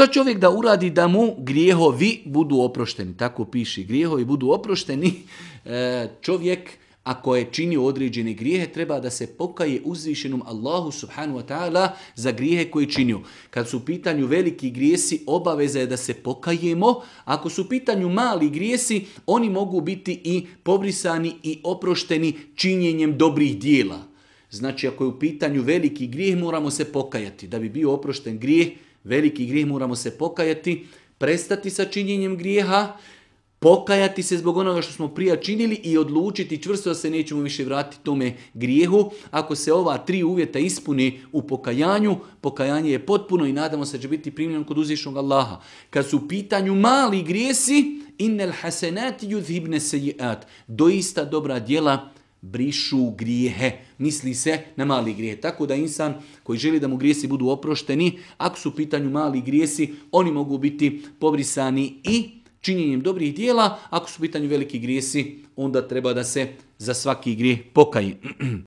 Što čovjek da uradi da mu grijehovi budu oprošteni? Tako piši, grijehovi budu oprošteni. E, čovjek ako je činio određene grijehe, treba da se pokaje uzvišenom Allahu subhanu wa ta'ala za grijehe koje činio. Kad su u pitanju veliki grijesi, obaveza je da se pokajemo. Ako su u pitanju mali grijesi, oni mogu biti i pobrisani i oprošteni činjenjem dobrih dijela. Znači, ako je u pitanju veliki grijeh, moramo se pokajati. Da bi bio oprošten grijeh, veliki grijeh, moramo se pokajati, prestati sa činjenjem grijeha, pokajati se zbog onoga što smo prije činili i odlučiti čvrsto da se nećemo više vratiti tome grijehu. Ako se ova tri uvjeta ispuni u pokajanju, pokajanje je potpuno i nadamo se da će biti primljeno kod uzvišnog Allaha. Kad su u pitanju mali grijesi, innel hasenati yudhibne sejiat, doista dobra djela brišu grijehe. Misli se na mali grijeh. Tako da insan koji želi da mu grijesi budu oprošteni, ako su u pitanju mali grijesi, oni mogu biti pobrisani i činjenjem dobrih dijela. Ako su u pitanju veliki grijesi, onda treba da se za svaki grijeh pokaji.